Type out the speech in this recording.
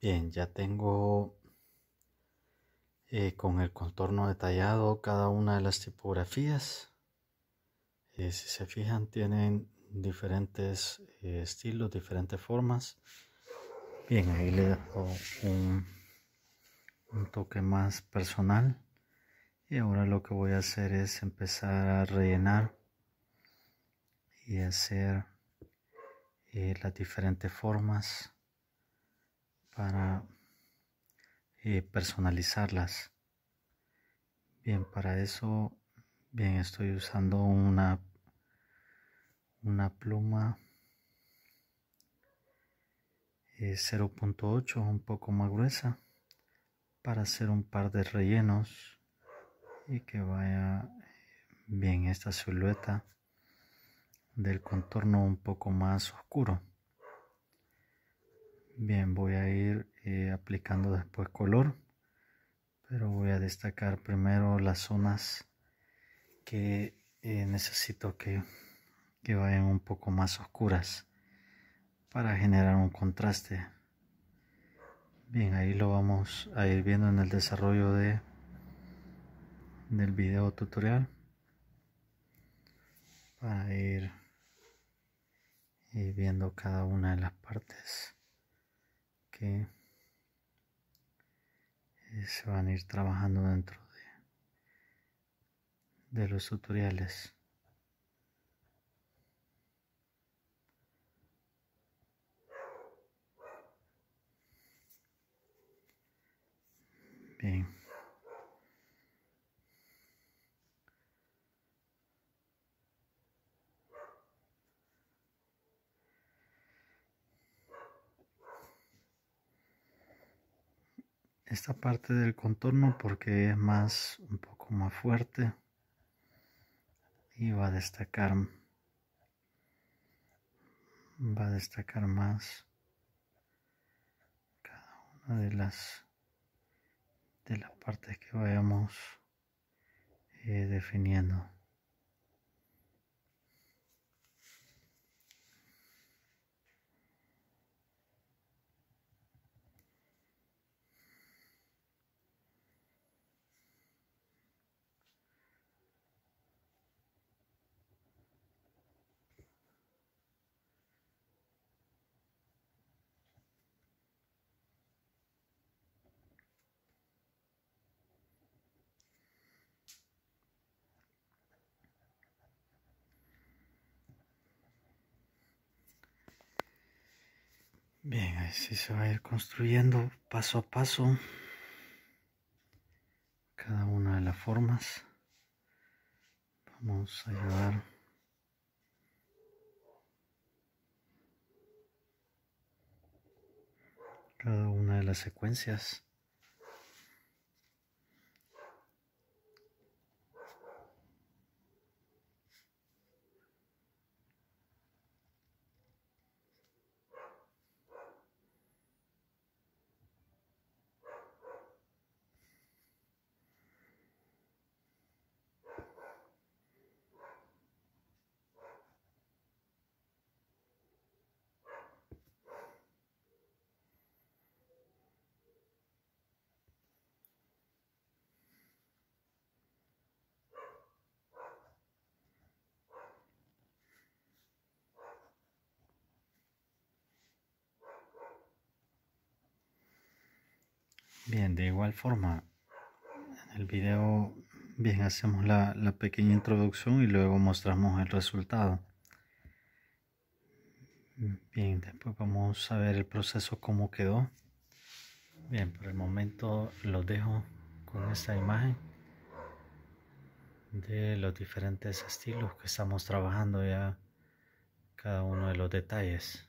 Bien, ya tengo eh, con el contorno detallado cada una de las tipografías. Eh, si se fijan, tienen diferentes eh, estilos, diferentes formas. Bien, ahí le dejo un toque más personal. Y ahora lo que voy a hacer es empezar a rellenar y hacer las diferentes formas para eh, personalizarlas. Bien, para eso, bien, estoy usando una, una pluma 0.8, eh, un poco más gruesa, para hacer un par de rellenos y que vaya bien esta silueta del contorno un poco más oscuro. Bien, voy a ir eh, aplicando después color, pero voy a destacar primero las zonas que eh, necesito que, vayan un poco más oscuras para generar un contraste. Bien, ahí lo vamos a ir viendo en el desarrollo de, del video tutorial para ir viendo cada una de las partes que eh, se van a ir trabajando dentro de, de los tutoriales. Bien. esta parte del contorno porque es más un poco más fuerte y va a destacar va a destacar más cada una de las de las partes que vayamos eh, definiendo Bien, así se va a ir construyendo paso a paso cada una de las formas. Vamos a llevar cada una de las secuencias. Bien, de igual forma, en el video bien hacemos la, la pequeña introducción y luego mostramos el resultado. Bien, después vamos a ver el proceso cómo quedó. Bien, por el momento los dejo con esta imagen de los diferentes estilos que estamos trabajando ya cada uno de los detalles.